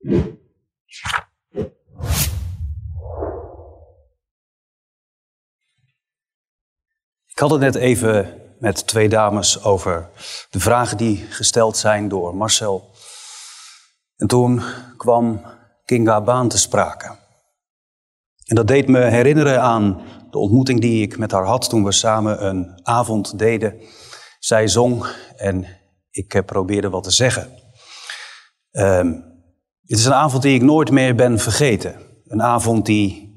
Ik had het net even met twee dames over de vragen die gesteld zijn door Marcel. En toen kwam Kinga Baan te sprake. En dat deed me herinneren aan de ontmoeting die ik met haar had toen we samen een avond deden. Zij zong en ik probeerde wat te zeggen. Ehm, het is een avond die ik nooit meer ben vergeten. Een avond die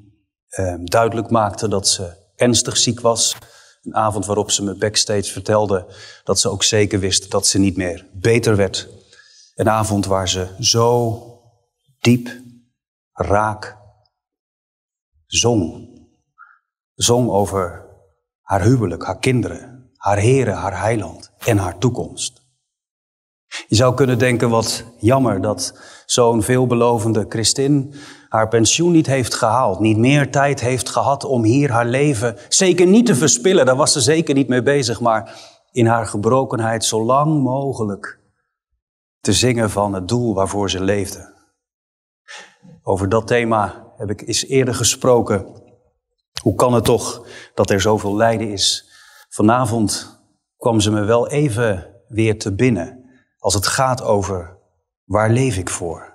ehm, duidelijk maakte dat ze ernstig ziek was. Een avond waarop ze me backstage vertelde dat ze ook zeker wist dat ze niet meer beter werd. Een avond waar ze zo diep, raak, zong. Zong over haar huwelijk, haar kinderen, haar heren, haar heiland en haar toekomst. Je zou kunnen denken wat jammer dat zo'n veelbelovende Christin haar pensioen niet heeft gehaald, niet meer tijd heeft gehad om hier haar leven zeker niet te verspillen, daar was ze zeker niet mee bezig, maar in haar gebrokenheid zo lang mogelijk te zingen van het doel waarvoor ze leefde. Over dat thema heb ik eens eerder gesproken. Hoe kan het toch dat er zoveel lijden is? Vanavond kwam ze me wel even weer te binnen. Als het gaat over waar leef ik voor,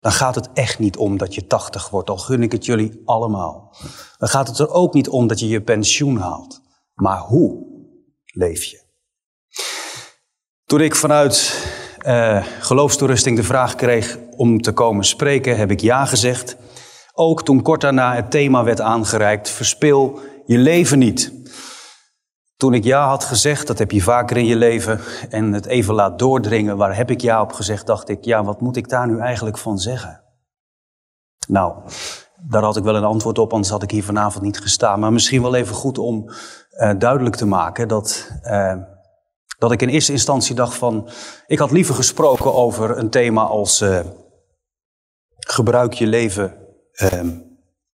dan gaat het echt niet om dat je 80 wordt, al gun ik het jullie allemaal. Dan gaat het er ook niet om dat je je pensioen haalt, maar hoe leef je? Toen ik vanuit uh, geloofstoerusting de vraag kreeg om te komen spreken, heb ik ja gezegd. Ook toen kort daarna het thema werd aangereikt: verspil je leven niet. Toen ik ja had gezegd, dat heb je vaker in je leven, en het even laat doordringen, waar heb ik ja op gezegd, dacht ik, ja, wat moet ik daar nu eigenlijk van zeggen? Nou, daar had ik wel een antwoord op, anders had ik hier vanavond niet gestaan. Maar misschien wel even goed om eh, duidelijk te maken dat, eh, dat ik in eerste instantie dacht van, ik had liever gesproken over een thema als eh, gebruik je leven ehm,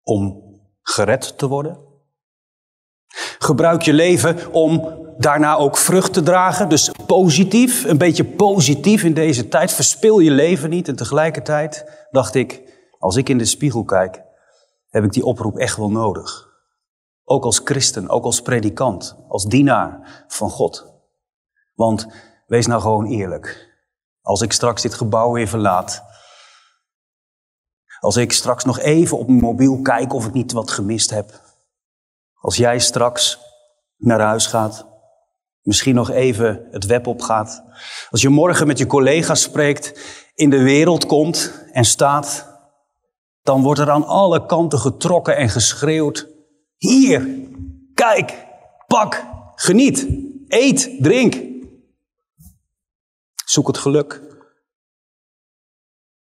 om gered te worden. Gebruik je leven om daarna ook vrucht te dragen. Dus positief, een beetje positief in deze tijd. Verspil je leven niet. En tegelijkertijd dacht ik, als ik in de spiegel kijk, heb ik die oproep echt wel nodig. Ook als christen, ook als predikant, als dienaar van God. Want wees nou gewoon eerlijk. Als ik straks dit gebouw weer verlaat. Als ik straks nog even op mijn mobiel kijk of ik niet wat gemist heb. Als jij straks naar huis gaat, misschien nog even het web opgaat, als je morgen met je collega's spreekt, in de wereld komt en staat, dan wordt er aan alle kanten getrokken en geschreeuwd. Hier, kijk, pak, geniet, eet, drink. Zoek het geluk.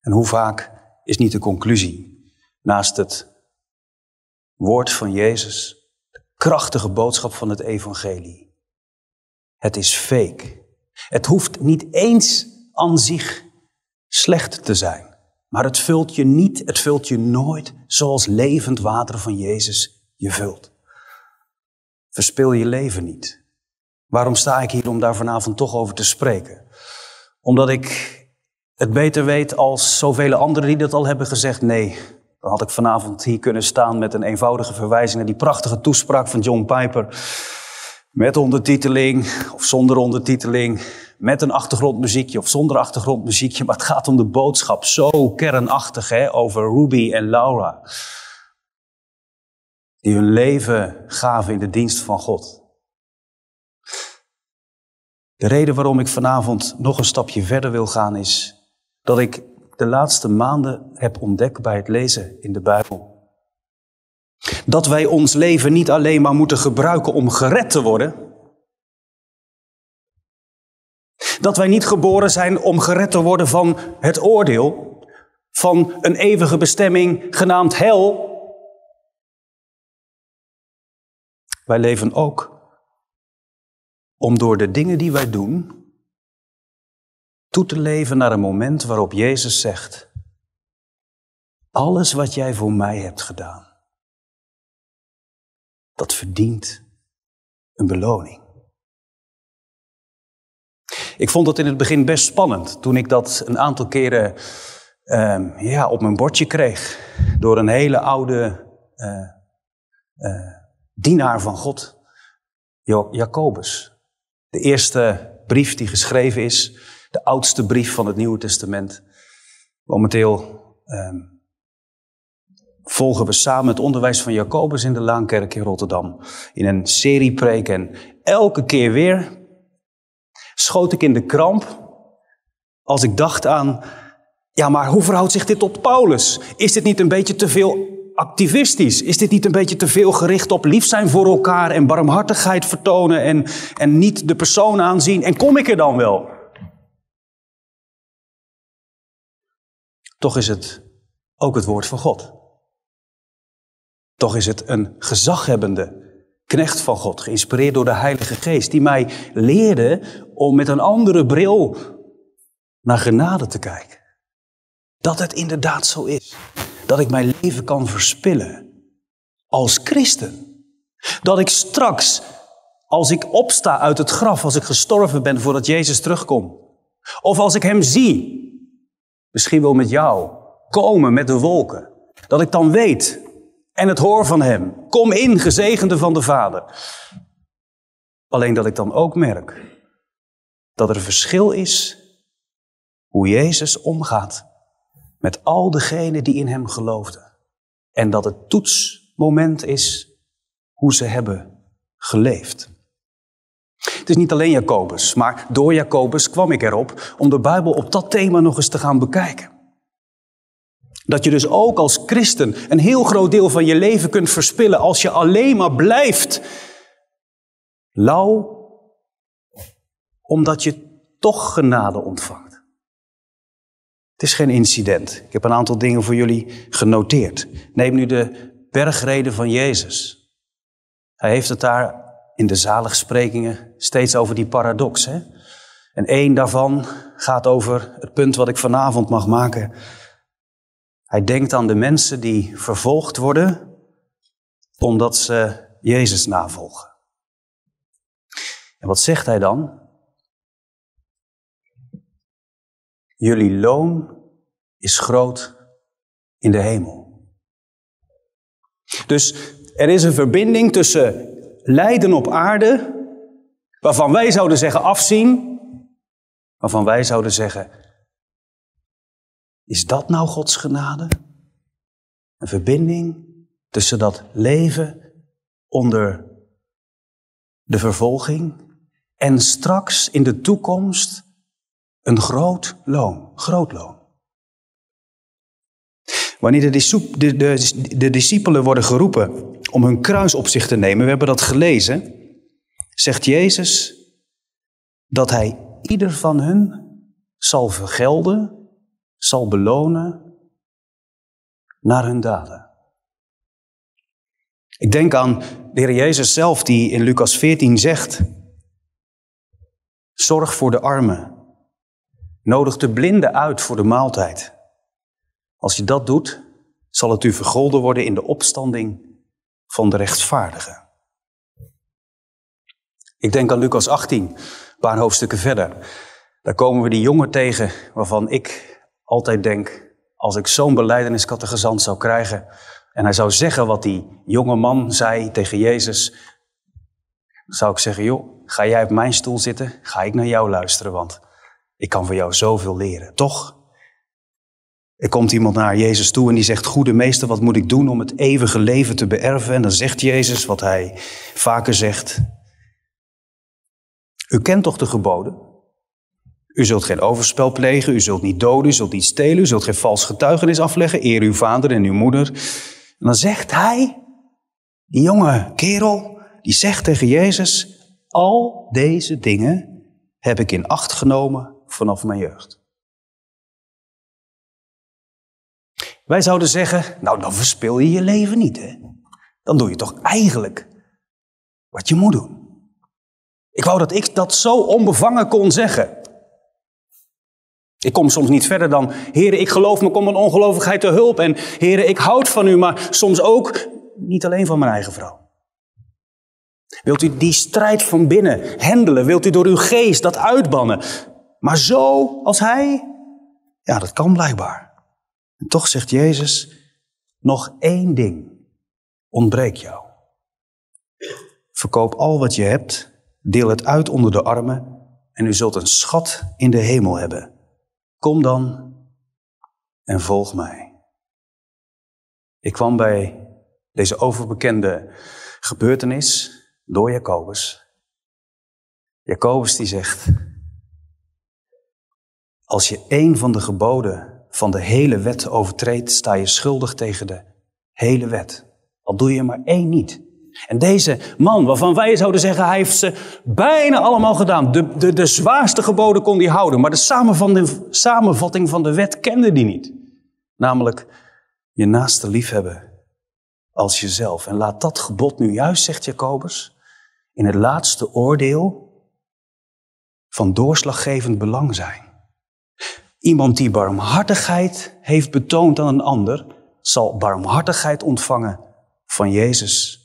En hoe vaak is niet de conclusie naast het woord van Jezus krachtige boodschap van het evangelie. Het is fake. Het hoeft niet eens aan zich slecht te zijn. Maar het vult je niet, het vult je nooit zoals levend water van Jezus je vult. Verspil je leven niet. Waarom sta ik hier om daar vanavond toch over te spreken? Omdat ik het beter weet als zoveel anderen die dat al hebben gezegd. Nee, dan had ik vanavond hier kunnen staan met een eenvoudige verwijzing naar die prachtige toespraak van John Piper. Met ondertiteling of zonder ondertiteling. Met een achtergrondmuziekje of zonder achtergrondmuziekje. Maar het gaat om de boodschap. Zo kernachtig hè, over Ruby en Laura. Die hun leven gaven in de dienst van God. De reden waarom ik vanavond nog een stapje verder wil gaan is dat ik de laatste maanden heb ontdekt bij het lezen in de Bijbel. Dat wij ons leven niet alleen maar moeten gebruiken om gered te worden. Dat wij niet geboren zijn om gered te worden van het oordeel, van een eeuwige bestemming genaamd hel. Wij leven ook om door de dingen die wij doen toe te leven naar een moment waarop Jezus zegt, alles wat jij voor mij hebt gedaan, dat verdient een beloning. Ik vond dat in het begin best spannend toen ik dat een aantal keren ehm, ja, op mijn bordje kreeg door een hele oude eh, eh, dienaar van God, Jacobus. De eerste brief die geschreven is de oudste brief van het Nieuwe Testament. Momenteel ehm, volgen we samen het onderwijs van Jacobus in de Laankerk in Rotterdam. In een serie preken. En elke keer weer schoot ik in de kramp als ik dacht aan... Ja, maar hoe verhoudt zich dit tot Paulus? Is dit niet een beetje te veel activistisch? Is dit niet een beetje te veel gericht op lief zijn voor elkaar en barmhartigheid vertonen en, en niet de persoon aanzien? En kom ik er dan wel? Toch is het ook het woord van God. Toch is het een gezaghebbende knecht van God, geïnspireerd door de Heilige Geest, die mij leerde om met een andere bril naar genade te kijken. Dat het inderdaad zo is. Dat ik mijn leven kan verspillen als christen. Dat ik straks, als ik opsta uit het graf, als ik gestorven ben voordat Jezus terugkomt, of als ik Hem zie, misschien wil met jou, komen met de wolken. Dat ik dan weet en het hoor van Hem. Kom in, gezegende van de Vader. Alleen dat ik dan ook merk dat er verschil is hoe Jezus omgaat met al degenen die in Hem geloofden. En dat het toetsmoment is hoe ze hebben geleefd. Het is niet alleen Jacobus, maar door Jacobus kwam ik erop om de Bijbel op dat thema nog eens te gaan bekijken. Dat je dus ook als christen een heel groot deel van je leven kunt verspillen als je alleen maar blijft lauw, omdat je toch genade ontvangt. Het is geen incident. Ik heb een aantal dingen voor jullie genoteerd. Neem nu de bergreden van Jezus. Hij heeft het daar in de zaligsprekingen steeds over die paradox. Hè? En één daarvan gaat over het punt wat ik vanavond mag maken. Hij denkt aan de mensen die vervolgd worden omdat ze Jezus navolgen. En wat zegt hij dan? Jullie loon is groot in de hemel. Dus er is een verbinding tussen lijden op aarde, waarvan wij zouden zeggen afzien, waarvan wij zouden zeggen, is dat nou Gods genade? Een verbinding tussen dat leven onder de vervolging en straks in de toekomst een groot loon, groot loon. Wanneer de, de, de, de discipelen worden geroepen om hun kruis op zich te nemen, we hebben dat gelezen, zegt Jezus dat hij ieder van hun zal vergelden, zal belonen naar hun daden. Ik denk aan de Heer Jezus zelf die in Lucas 14 zegt, zorg voor de armen, nodig de blinden uit voor de maaltijd. Als je dat doet, zal het u vergolden worden in de opstanding van de rechtvaardigen. Ik denk aan Lucas 18, een paar hoofdstukken verder. Daar komen we die jongen tegen waarvan ik altijd denk, als ik zo'n beleideniscategezant zou krijgen en hij zou zeggen wat die jonge man zei tegen Jezus, zou ik zeggen, joh, ga jij op mijn stoel zitten, ga ik naar jou luisteren, want ik kan van jou zoveel leren, toch? Er komt iemand naar Jezus toe en die zegt: Goede meester, wat moet ik doen om het eeuwige leven te beërven? En dan zegt Jezus wat hij vaker zegt: U kent toch de geboden? U zult geen overspel plegen, u zult niet doden, u zult niet stelen, u zult geen vals getuigenis afleggen, eer uw vader en uw moeder. En dan zegt hij, die jonge kerel, die zegt tegen Jezus: Al deze dingen heb ik in acht genomen vanaf mijn jeugd. Wij zouden zeggen, nou dan verspil je je leven niet. Hè? Dan doe je toch eigenlijk wat je moet doen. Ik wou dat ik dat zo onbevangen kon zeggen. Ik kom soms niet verder dan, heren, ik geloof me, kom mijn ongelovigheid te hulp. En heren, ik houd van u, maar soms ook niet alleen van mijn eigen vrouw. Wilt u die strijd van binnen hendelen? Wilt u door uw geest dat uitbannen? Maar zo als hij? Ja, dat kan blijkbaar toch zegt Jezus, nog één ding ontbreekt jou. Verkoop al wat je hebt, deel het uit onder de armen en u zult een schat in de hemel hebben. Kom dan en volg mij. Ik kwam bij deze overbekende gebeurtenis door Jacobus. Jacobus die zegt, als je één van de geboden van de hele wet overtreedt, sta je schuldig tegen de hele wet. Al doe je maar één niet. En deze man, waarvan wij zouden zeggen, hij heeft ze bijna allemaal gedaan. De, de, de zwaarste geboden kon hij houden, maar de samenvatting van de wet kende die niet. Namelijk, je naaste liefhebben als jezelf. En laat dat gebod nu juist, zegt Jacobus, in het laatste oordeel van doorslaggevend belang zijn. Iemand die barmhartigheid heeft betoond aan een ander, zal barmhartigheid ontvangen van Jezus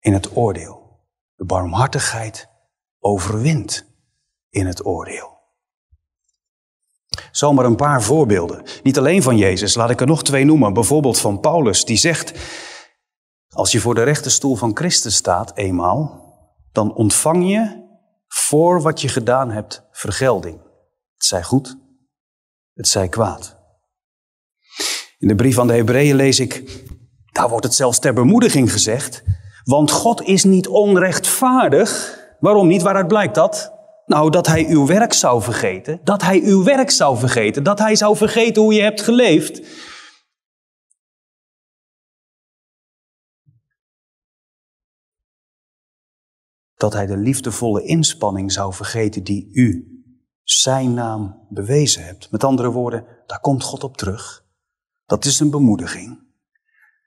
in het oordeel. De barmhartigheid overwint in het oordeel. maar een paar voorbeelden. Niet alleen van Jezus, laat ik er nog twee noemen. Bijvoorbeeld van Paulus, die zegt: Als je voor de rechterstoel van Christus staat, eenmaal, dan ontvang je voor wat je gedaan hebt vergelding. Het zij goed, het zij kwaad. In de brief aan de Hebreeën lees ik, daar wordt het zelfs ter bemoediging gezegd, want God is niet onrechtvaardig. Waarom niet? Waaruit blijkt dat? Nou, dat hij uw werk zou vergeten, dat hij uw werk zou vergeten, dat hij zou vergeten hoe je hebt geleefd. Dat hij de liefdevolle inspanning zou vergeten die u zijn naam bewezen hebt. Met andere woorden, daar komt God op terug. Dat is een bemoediging.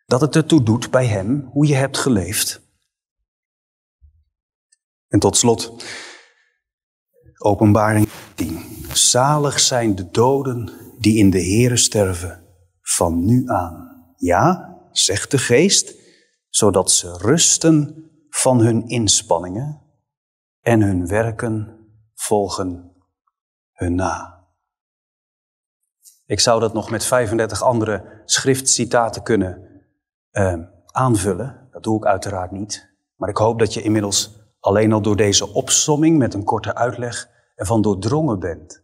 Dat het ertoe doet bij hem hoe je hebt geleefd. En tot slot, openbaring 10. Zalig zijn de doden die in de Here sterven van nu aan. Ja, zegt de geest, zodat ze rusten van hun inspanningen en hun werken volgen na. Ik zou dat nog met 35 andere schriftcitaten kunnen ehm, aanvullen. Dat doe ik uiteraard niet. Maar ik hoop dat je inmiddels alleen al door deze opsomming met een korte uitleg ervan doordrongen bent.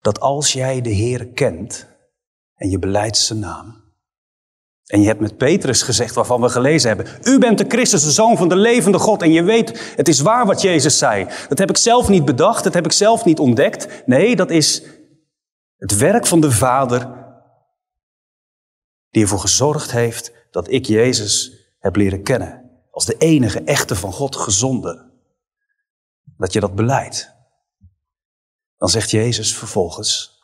Dat als jij de Heer kent en je beleidt zijn naam, en je hebt met Petrus gezegd, waarvan we gelezen hebben, u bent de Christus, de zoon van de levende God. En je weet, het is waar wat Jezus zei. Dat heb ik zelf niet bedacht, dat heb ik zelf niet ontdekt. Nee, dat is het werk van de Vader die ervoor gezorgd heeft dat ik Jezus heb leren kennen. Als de enige echte van God gezonde. Dat je dat beleidt. Dan zegt Jezus vervolgens,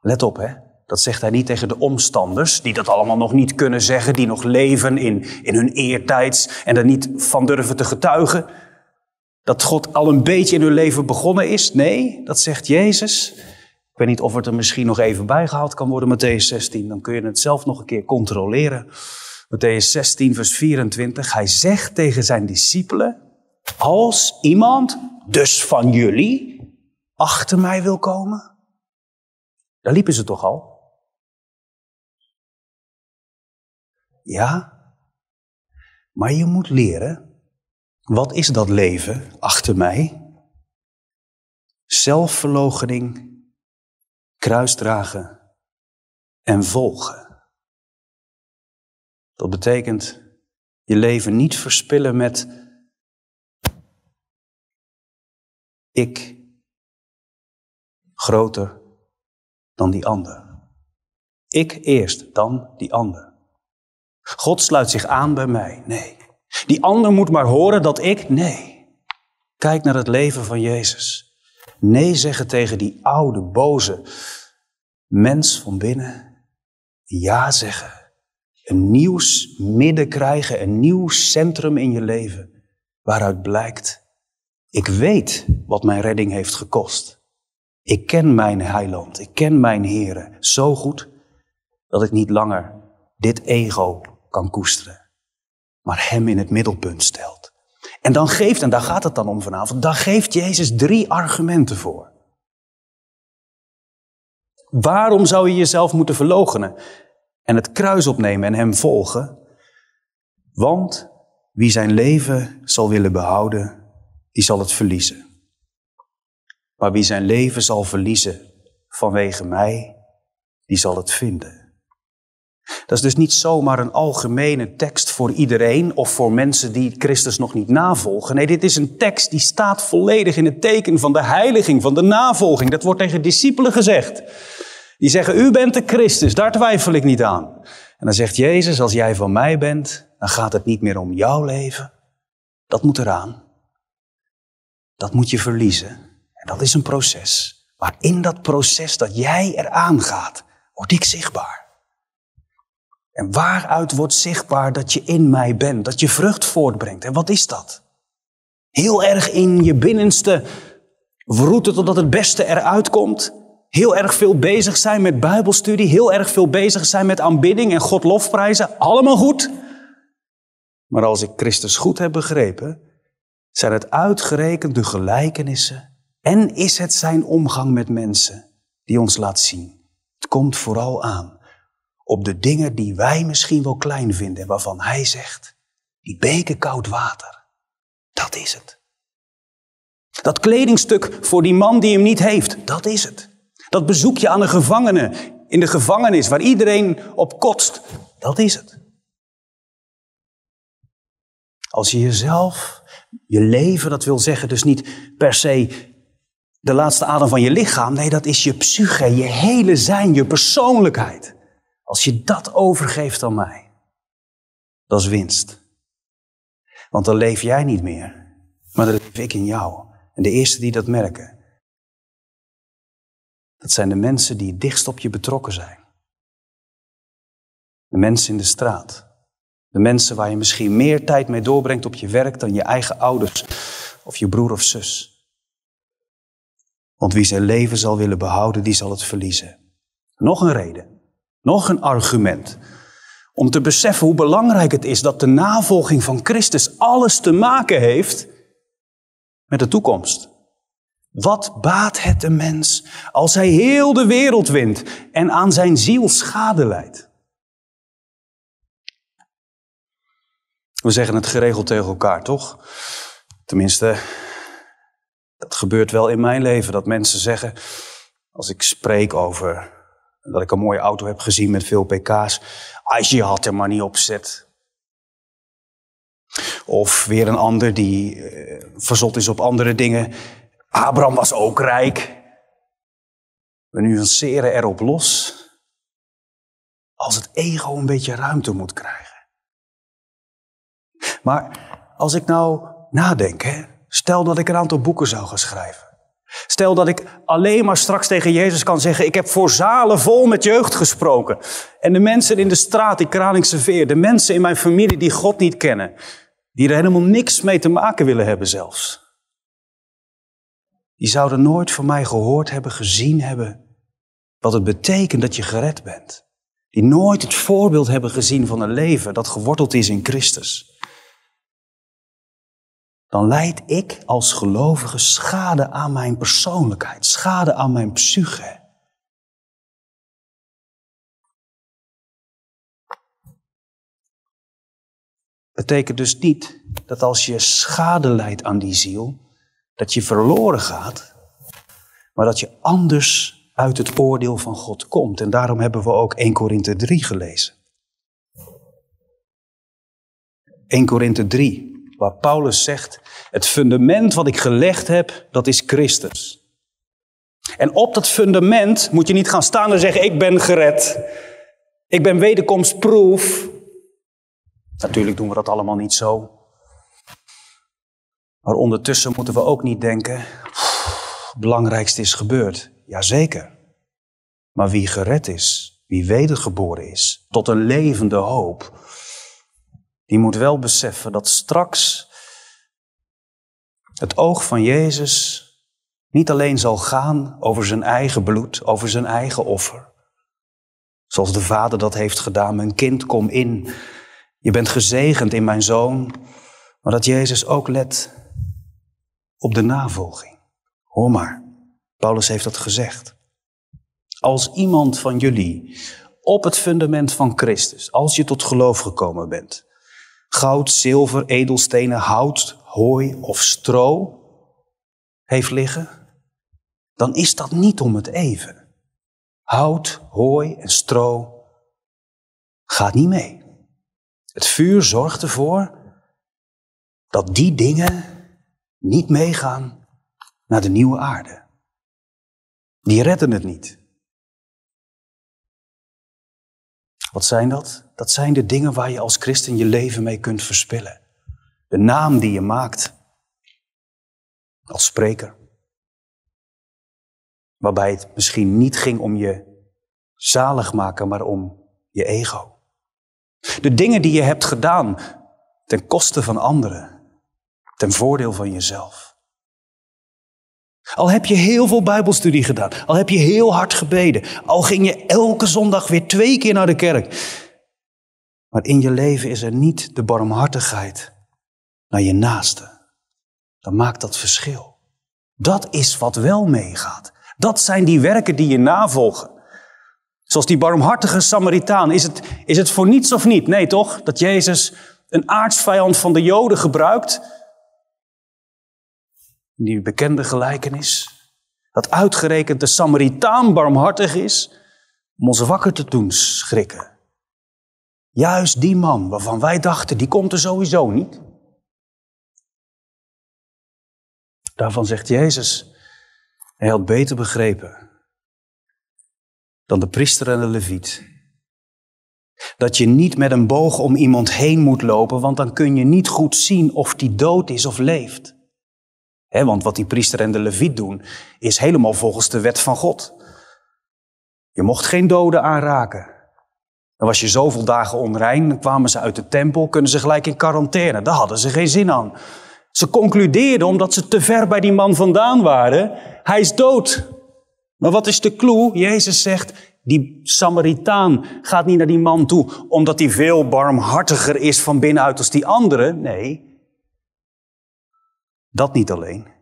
let op hè, dat zegt hij niet tegen de omstanders, die dat allemaal nog niet kunnen zeggen, die nog leven in, in hun eertijds en er niet van durven te getuigen. Dat God al een beetje in hun leven begonnen is. Nee, dat zegt Jezus. Ik weet niet of het er misschien nog even bijgehaald kan worden, Matthäus 16. Dan kun je het zelf nog een keer controleren. Matthäus 16, vers 24. Hij zegt tegen zijn discipelen: Als iemand, dus van jullie, achter mij wil komen. Daar liepen ze toch al? Ja, maar je moet leren, wat is dat leven achter mij? Zelfverloochening, kruisdragen en volgen. Dat betekent je leven niet verspillen met ik groter dan die ander. Ik eerst, dan die ander. God sluit zich aan bij mij. Nee. Die ander moet maar horen dat ik. Nee. Kijk naar het leven van Jezus. Nee zeggen tegen die oude, boze mens van binnen. Ja zeggen. Een nieuw midden krijgen, een nieuw centrum in je leven. Waaruit blijkt, ik weet wat mijn redding heeft gekost. Ik ken mijn heiland, ik ken mijn heren zo goed dat ik niet langer dit ego kan koesteren. Maar Hem in het middelpunt stelt. En dan geeft, en daar gaat het dan om vanavond, dan geeft Jezus drie argumenten voor. Waarom zou je jezelf moeten verloochenen en het kruis opnemen en Hem volgen? Want wie zijn leven zal willen behouden, die zal het verliezen. Maar wie zijn leven zal verliezen vanwege mij, die zal het vinden. Dat is dus niet zomaar een algemene tekst voor iedereen of voor mensen die Christus nog niet navolgen. Nee, dit is een tekst die staat volledig in het teken van de heiliging, van de navolging. Dat wordt tegen discipelen gezegd. Die zeggen, u bent de Christus, daar twijfel ik niet aan. En dan zegt Jezus, als jij van mij bent, dan gaat het niet meer om jouw leven. Dat moet eraan. Dat moet je verliezen. En dat is een proces. Maar in dat proces dat jij eraan gaat, word ik zichtbaar. En waaruit wordt zichtbaar dat je in mij bent, dat je vrucht voortbrengt. En wat is dat? Heel erg in je binnenste roeten totdat het beste eruit komt. Heel erg veel bezig zijn met bijbelstudie, heel erg veel bezig zijn met aanbidding en God lofprijzen. Allemaal goed. Maar als ik Christus goed heb begrepen, zijn het uitgerekend de gelijkenissen en is het zijn omgang met mensen die ons laat zien. Het komt vooral aan op de dingen die wij misschien wel klein vinden, waarvan hij zegt, die beker koud water, dat is het. Dat kledingstuk voor die man die hem niet heeft, dat is het. Dat bezoekje aan een gevangene in de gevangenis waar iedereen op kotst, dat is het. Als je jezelf, je leven, dat wil zeggen dus niet per se de laatste adem van je lichaam, nee, dat is je psyche, je hele zijn, je persoonlijkheid. Als je dat overgeeft aan mij, dat is winst. Want dan leef jij niet meer, maar dan leef ik in jou. En de eerste die dat merken, dat zijn de mensen die dichtst op je betrokken zijn. De mensen in de straat. De mensen waar je misschien meer tijd mee doorbrengt op je werk dan je eigen ouders of je broer of zus. Want wie zijn leven zal willen behouden, die zal het verliezen. Nog een reden nog een argument. Om te beseffen hoe belangrijk het is dat de navolging van Christus alles te maken heeft met de toekomst. Wat baat het een mens als hij heel de wereld wint en aan zijn ziel schade leidt? We zeggen het geregeld tegen elkaar, toch? Tenminste, dat gebeurt wel in mijn leven, dat mensen zeggen, als ik spreek over dat ik een mooie auto heb gezien met veel pk's. Als je had er maar niet op zet. Of weer een ander die eh, verzot is op andere dingen. Abraham was ook rijk. We nuanceren erop los. Als het ego een beetje ruimte moet krijgen. Maar als ik nou nadenk, hè, stel dat ik een aantal boeken zou gaan schrijven. Stel dat ik alleen maar straks tegen Jezus kan zeggen, ik heb voor zalen vol met jeugd gesproken. En de mensen in de straat, die Kralingse Veer, de mensen in mijn familie die God niet kennen, die er helemaal niks mee te maken willen hebben zelfs. Die zouden nooit van mij gehoord hebben, gezien hebben wat het betekent dat je gered bent. Die nooit het voorbeeld hebben gezien van een leven dat geworteld is in Christus dan leid ik als gelovige schade aan mijn persoonlijkheid, schade aan mijn psyche. Betekent dus niet dat als je schade leidt aan die ziel, dat je verloren gaat, maar dat je anders uit het oordeel van God komt. En daarom hebben we ook 1 Korinthe 3 gelezen. 1 Korinthe 3, waar Paulus zegt, het fundament wat ik gelegd heb, dat is Christus. En op dat fundament moet je niet gaan staan en zeggen, ik ben gered. Ik ben wederkomstproef. Natuurlijk doen we dat allemaal niet zo. Maar ondertussen moeten we ook niet denken, het belangrijkste is gebeurd. Jazeker. Maar wie gered is, wie wedergeboren is, tot een levende hoop, die moet wel beseffen dat straks het oog van Jezus niet alleen zal gaan over zijn eigen bloed, over zijn eigen offer. Zoals de vader dat heeft gedaan, mijn kind kom in, je bent gezegend in mijn zoon, maar dat Jezus ook let op de navolging. Hoor maar, Paulus heeft dat gezegd. Als iemand van jullie op het fundament van Christus, als je tot geloof gekomen bent, goud, zilver, edelstenen, hout, hooi of stro heeft liggen, dan is dat niet om het even. Hout, hooi en stro gaat niet mee. Het vuur zorgt ervoor dat die dingen niet meegaan naar de nieuwe aarde. Die redden het niet. Wat zijn dat? Dat zijn de dingen waar je als christen je leven mee kunt verspillen. De naam die je maakt als spreker. Waarbij het misschien niet ging om je zalig maken, maar om je ego. De dingen die je hebt gedaan ten koste van anderen, ten voordeel van jezelf. Al heb je heel veel Bijbelstudie gedaan, al heb je heel hard gebeden, al ging je elke zondag weer twee keer naar de kerk. Maar in je leven is er niet de barmhartigheid naar je naaste. Dan maakt dat verschil. Dat is wat wel meegaat. Dat zijn die werken die je navolgen. Zoals die barmhartige Samaritaan. Is het, is het voor niets of niet? Nee, toch? Dat Jezus een aardsvijand van de Joden gebruikt die bekende gelijkenis. Dat uitgerekend de Samaritaan barmhartig is om ons wakker te doen schrikken. Juist die man waarvan wij dachten, die komt er sowieso niet. Daarvan zegt Jezus, hij had beter begrepen dan de priester en de leviet. Dat je niet met een boog om iemand heen moet lopen, want dan kun je niet goed zien of die dood is of leeft want wat die priester en de leviet doen, is helemaal volgens de wet van God. Je mocht geen doden aanraken. Dan was je zoveel dagen onrein, dan kwamen ze uit de tempel, kunnen ze gelijk in quarantaine. Daar hadden ze geen zin aan. Ze concludeerden, omdat ze te ver bij die man vandaan waren, hij is dood. Maar wat is de clue? Jezus zegt, die Samaritaan gaat niet naar die man toe omdat hij veel barmhartiger is van binnenuit als die andere. Nee, dat niet alleen.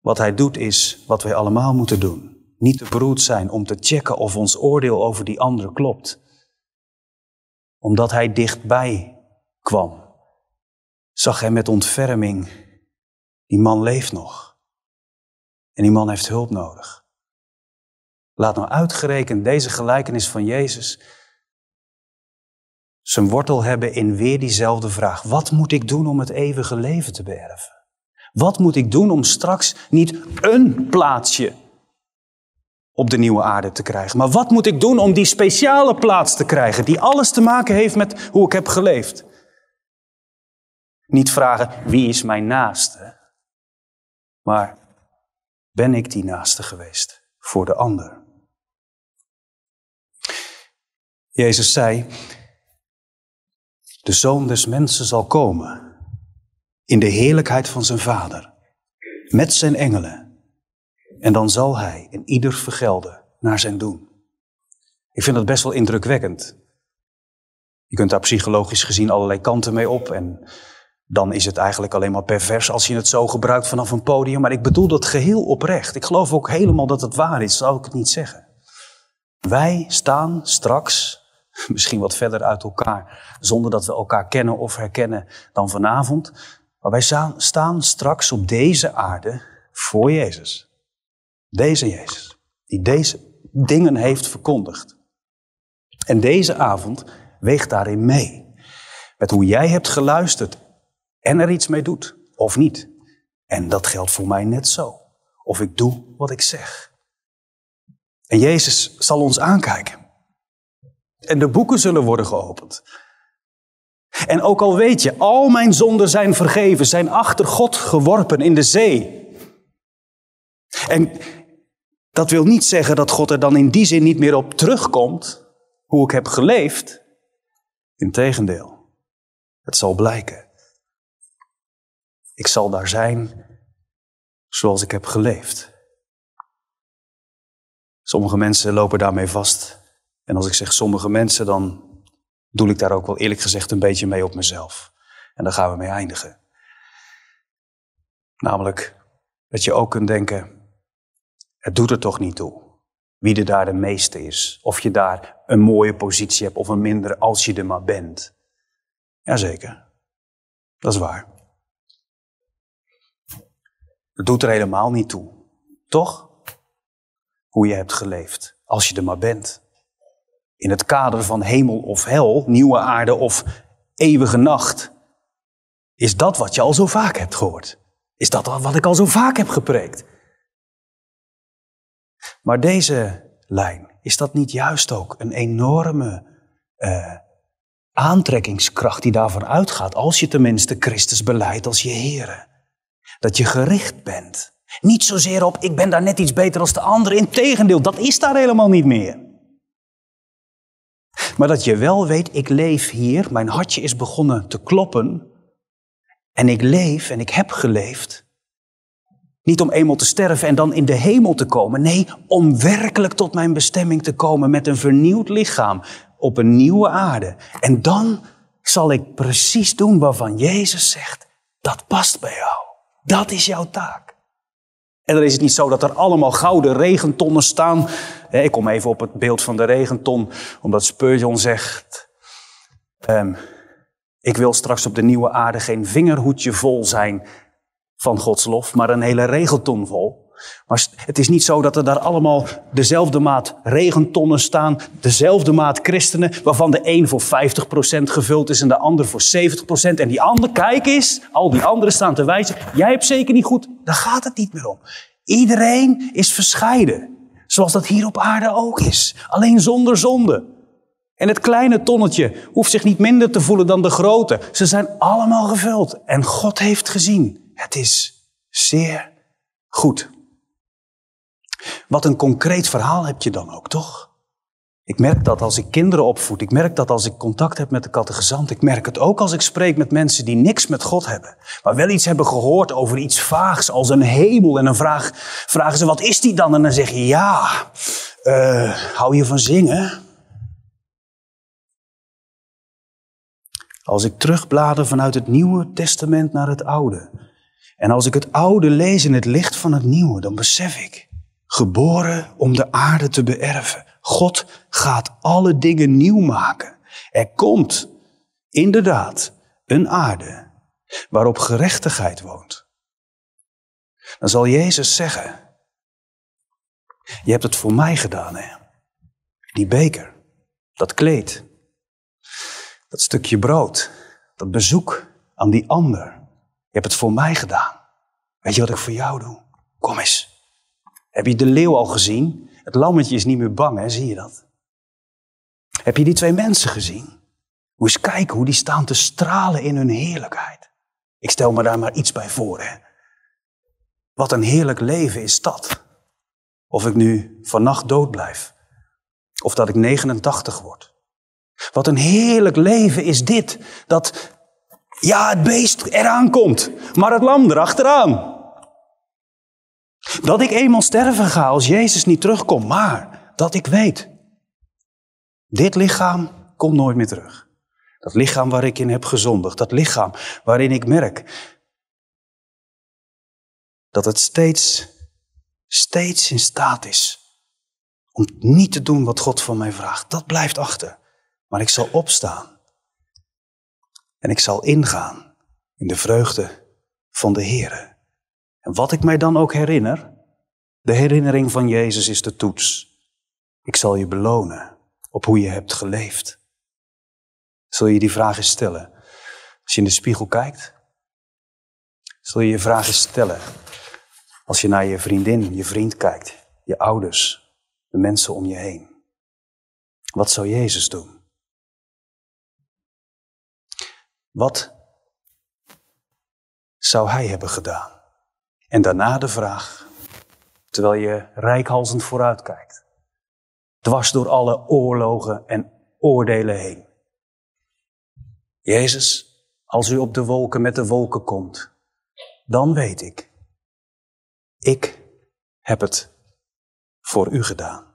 Wat hij doet is wat wij allemaal moeten doen. Niet te beroerd zijn om te checken of ons oordeel over die andere klopt. Omdat hij dichtbij kwam, zag hij met ontferming, die man leeft nog. En die man heeft hulp nodig. Laat nou uitgerekend deze gelijkenis van Jezus zijn wortel hebben in weer diezelfde vraag. Wat moet ik doen om het eeuwige leven te beërven? Wat moet ik doen om straks niet een plaatsje op de nieuwe aarde te krijgen? Maar wat moet ik doen om die speciale plaats te krijgen, die alles te maken heeft met hoe ik heb geleefd? Niet vragen wie is mijn naaste, maar ben ik die naaste geweest voor de ander? Jezus zei, de zoon des mensen zal komen in de heerlijkheid van zijn vader, met zijn engelen. En dan zal hij in ieder vergelden naar zijn doen. Ik vind dat best wel indrukwekkend. Je kunt daar psychologisch gezien allerlei kanten mee op en dan is het eigenlijk alleen maar pervers als je het zo gebruikt vanaf een podium. Maar ik bedoel dat geheel oprecht. Ik geloof ook helemaal dat het waar is, zou ik het niet zeggen. Wij staan straks misschien wat verder uit elkaar, zonder dat we elkaar kennen of herkennen dan vanavond. Maar wij staan straks op deze aarde voor Jezus. Deze Jezus, die deze dingen heeft verkondigd. En deze avond weegt daarin mee. Met hoe jij hebt geluisterd en er iets mee doet, of niet. En dat geldt voor mij net zo. Of ik doe wat ik zeg. En Jezus zal ons aankijken. En de boeken zullen worden geopend. En ook al weet je, al mijn zonden zijn vergeven, zijn achter God geworpen in de zee. En dat wil niet zeggen dat God er dan in die zin niet meer op terugkomt, hoe ik heb geleefd. Integendeel, het zal blijken. Ik zal daar zijn zoals ik heb geleefd. Sommige mensen lopen daarmee vast en als ik zeg sommige mensen, dan doe ik daar ook wel eerlijk gezegd een beetje mee op mezelf. En daar gaan we mee eindigen. Namelijk dat je ook kunt denken, het doet er toch niet toe wie er daar de meeste is. Of je daar een mooie positie hebt of een mindere als je er maar bent. Jazeker, dat is waar. Het doet er helemaal niet toe, toch? Hoe je hebt geleefd, als je er maar bent in het kader van hemel of hel, nieuwe aarde of eeuwige nacht. Is dat wat je al zo vaak hebt gehoord? Is dat wat ik al zo vaak heb gepreekt? Maar deze lijn, is dat niet juist ook een enorme uh, aantrekkingskracht die daarvan uitgaat, als je tenminste Christus beleidt als je Here, Dat je gericht bent. Niet zozeer op, ik ben daar net iets beter als de ander. Integendeel, dat is daar helemaal niet meer. Maar dat je wel weet, ik leef hier, mijn hartje is begonnen te kloppen. En ik leef en ik heb geleefd. Niet om eenmaal te sterven en dan in de hemel te komen. Nee, om werkelijk tot mijn bestemming te komen met een vernieuwd lichaam op een nieuwe aarde. En dan zal ik precies doen waarvan Jezus zegt, dat past bij jou. Dat is jouw taak. En dan is het niet zo dat er allemaal gouden regentonnen staan ik kom even op het beeld van de regenton, omdat Spurgeon zegt... Ehm, ik wil straks op de nieuwe aarde geen vingerhoedje vol zijn van Gods lof, maar een hele regenton vol. Maar het is niet zo dat er daar allemaal dezelfde maat regentonnen staan, dezelfde maat christenen, waarvan de een voor 50% gevuld is en de ander voor 70%. En die ander, kijk eens, al die anderen staan te wijzen, jij hebt zeker niet goed. Daar gaat het niet meer om. Iedereen is verscheiden. Zoals dat hier op aarde ook is. Alleen zonder zonde. En het kleine tonnetje hoeft zich niet minder te voelen dan de grote. Ze zijn allemaal gevuld. En God heeft gezien. Het is zeer goed. Wat een concreet verhaal heb je dan ook, toch? Ik merk dat als ik kinderen opvoed. Ik merk dat als ik contact heb met de catechisant. Ik merk het ook als ik spreek met mensen die niks met God hebben. Maar wel iets hebben gehoord over iets vaags als een hemel. En dan vraag, vragen ze, wat is die dan? En dan zeg je, ja, eh, hou je van zingen? Als ik terugblader vanuit het Nieuwe Testament naar het Oude. En als ik het Oude lees in het licht van het Nieuwe, dan besef ik. Geboren om de aarde te beërven God gaat alle dingen nieuw maken. Er komt inderdaad een aarde waarop gerechtigheid woont. Dan zal Jezus zeggen, je hebt het voor mij gedaan, hè? Die beker, dat kleed, dat stukje brood, dat bezoek aan die ander. Je hebt het voor mij gedaan. Weet je wat ik voor jou doe? Kom eens. Heb je de leeuw al gezien? het lammetje is niet meer bang, hè? zie je dat? Heb je die twee mensen gezien? Hoe eens kijken hoe die staan te stralen in hun heerlijkheid. Ik stel me daar maar iets bij voor. Hè? Wat een heerlijk leven is dat. Of ik nu vannacht dood blijf. Of dat ik 89 word. Wat een heerlijk leven is dit. Dat, ja, het beest eraan komt, maar het lam erachteraan. Dat ik eenmaal sterven ga als Jezus niet terugkomt, maar dat ik weet. Dit lichaam komt nooit meer terug. Dat lichaam waar ik in heb gezondigd, dat lichaam waarin ik merk dat het steeds, steeds in staat is om niet te doen wat God van mij vraagt. Dat blijft achter. Maar ik zal opstaan en ik zal ingaan in de vreugde van de Here. En wat ik mij dan ook herinner, de herinnering van Jezus is de toets. Ik zal je belonen op hoe je hebt geleefd. Zul je die vraag eens stellen? Als je in de spiegel kijkt, zul je je vraag stellen. Als je naar je vriendin, je vriend kijkt, je ouders, de mensen om je heen. Wat zou Jezus doen? Wat zou hij hebben gedaan? En daarna de vraag, terwijl je rijkhalzend vooruitkijkt, dwars door alle oorlogen en oordelen heen. Jezus, als u op de wolken met de wolken komt, dan weet ik, ik heb het voor u gedaan.